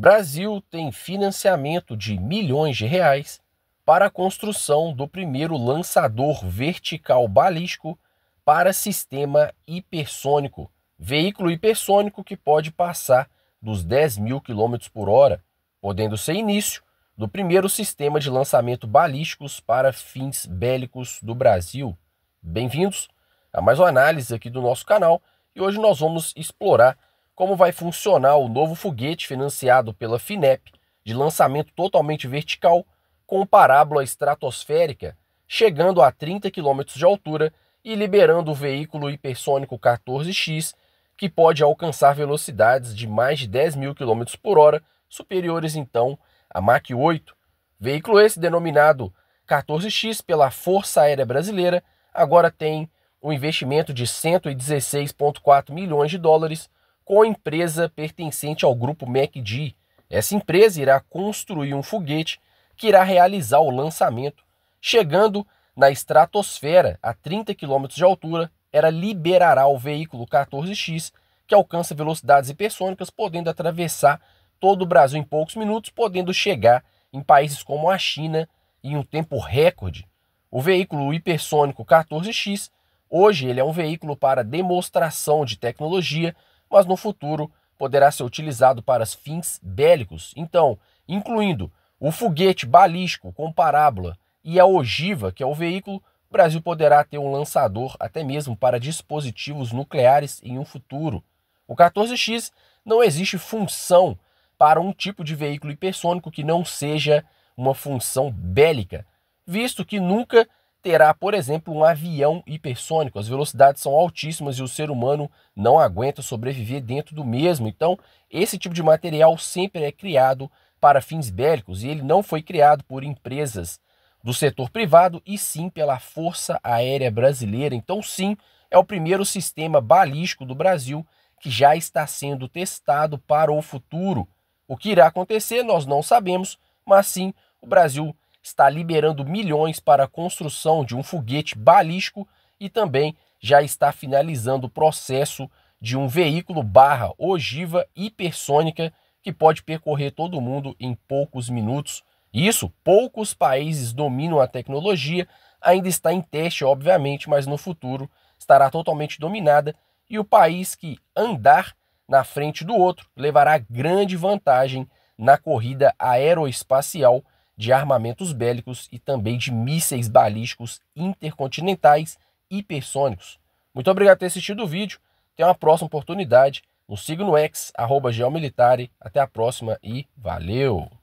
Brasil tem financiamento de milhões de reais para a construção do primeiro lançador vertical balístico para sistema hipersônico, veículo hipersônico que pode passar dos 10 mil quilômetros por hora, podendo ser início do primeiro sistema de lançamento balísticos para fins bélicos do Brasil. Bem-vindos a mais uma análise aqui do nosso canal e hoje nós vamos explorar como vai funcionar o novo foguete financiado pela FINEP, de lançamento totalmente vertical, com parábola estratosférica, chegando a 30 km de altura e liberando o veículo hipersônico 14X, que pode alcançar velocidades de mais de 10 mil km por hora, superiores então a Mach 8. Veículo esse denominado 14X pela Força Aérea Brasileira, agora tem um investimento de 116,4 milhões de dólares com a empresa pertencente ao grupo MacD. Essa empresa irá construir um foguete que irá realizar o lançamento, chegando na estratosfera a 30 km de altura, ela liberará o veículo 14X, que alcança velocidades hipersônicas, podendo atravessar todo o Brasil em poucos minutos, podendo chegar em países como a China em um tempo recorde. O veículo hipersônico 14X, hoje ele é um veículo para demonstração de tecnologia, mas no futuro poderá ser utilizado para fins bélicos, então, incluindo o foguete balístico com parábola e a ogiva, que é o veículo, o Brasil poderá ter um lançador até mesmo para dispositivos nucleares em um futuro. O 14X não existe função para um tipo de veículo hipersônico que não seja uma função bélica, visto que nunca terá, por exemplo, um avião hipersônico. As velocidades são altíssimas e o ser humano não aguenta sobreviver dentro do mesmo. Então, esse tipo de material sempre é criado para fins bélicos e ele não foi criado por empresas do setor privado e sim pela Força Aérea Brasileira. Então, sim, é o primeiro sistema balístico do Brasil que já está sendo testado para o futuro. O que irá acontecer nós não sabemos, mas sim o Brasil está liberando milhões para a construção de um foguete balístico e também já está finalizando o processo de um veículo barra ogiva hipersônica que pode percorrer todo o mundo em poucos minutos. Isso, poucos países dominam a tecnologia, ainda está em teste, obviamente, mas no futuro estará totalmente dominada e o país que andar na frente do outro levará grande vantagem na corrida aeroespacial de armamentos bélicos e também de mísseis balísticos intercontinentais hipersônicos. Muito obrigado por ter assistido o vídeo. Até uma próxima oportunidade. No signo no X, arroba Geomilitare. Até a próxima e valeu!